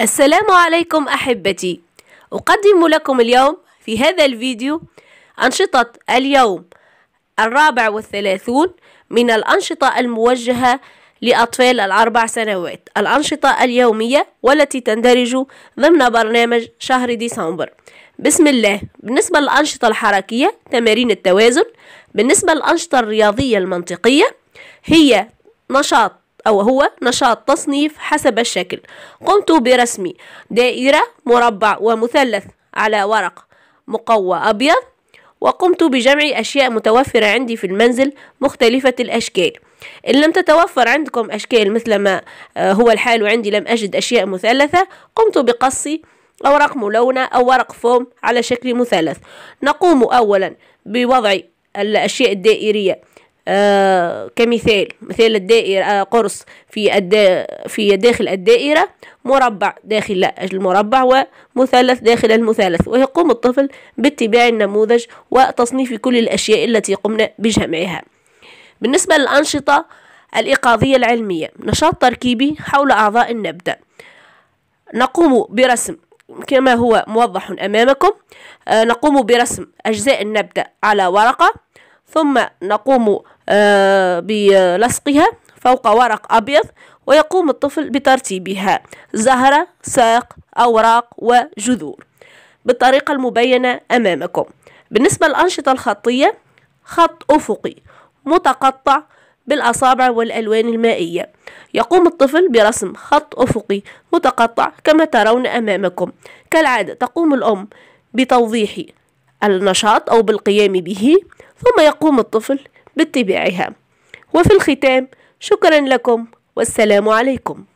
السلام عليكم أحبتي أقدم لكم اليوم في هذا الفيديو أنشطة اليوم الرابع والثلاثون من الأنشطة الموجهة لأطفال الأربع سنوات الأنشطة اليومية والتي تندرج ضمن برنامج شهر ديسمبر بسم الله بالنسبة للأنشطة الحركية تمارين التوازن بالنسبة للأنشطة الرياضية المنطقية هي نشاط أو هو نشاط تصنيف حسب الشكل قمت برسم دائرة مربع ومثلث على ورق مقوى أبيض وقمت بجمع أشياء متوفرة عندي في المنزل مختلفة الأشكال إن لم تتوفر عندكم أشكال مثل ما آه، هو الحال عندي لم أجد أشياء مثلثة قمت بقص أوراق ملونة أو ورق فوم على شكل مثلث نقوم أولا بوضع الأشياء الدائرية آه، كمثال مثال الدائرة آه، قرص في الدا في داخل الدائرة مربع داخل المربع ومثلث داخل المثلث ويقوم الطفل باتباع النموذج وتصنيف كل الأشياء التي قمنا بجمعها بالنسبة للأنشطة الإيقاظية العلمية نشاط تركيبي حول أعضاء النبتة نقوم برسم كما هو موضح أمامكم آه، نقوم برسم أجزاء النبتة على ورقة ثم نقوم آه، بلصقها فوق ورق أبيض ويقوم الطفل بترتيبها زهرة ساق أوراق وجذور بالطريقة المبينة أمامكم بالنسبة للأنشطة الخطية خط أفقي متقطع بالأصابع والألوان المائية يقوم الطفل برسم خط أفقي متقطع كما ترون أمامكم كالعادة تقوم الأم بتوضيح النشاط أو بالقيام به ثم يقوم الطفل باتباعها وفي الختام شكرا لكم والسلام عليكم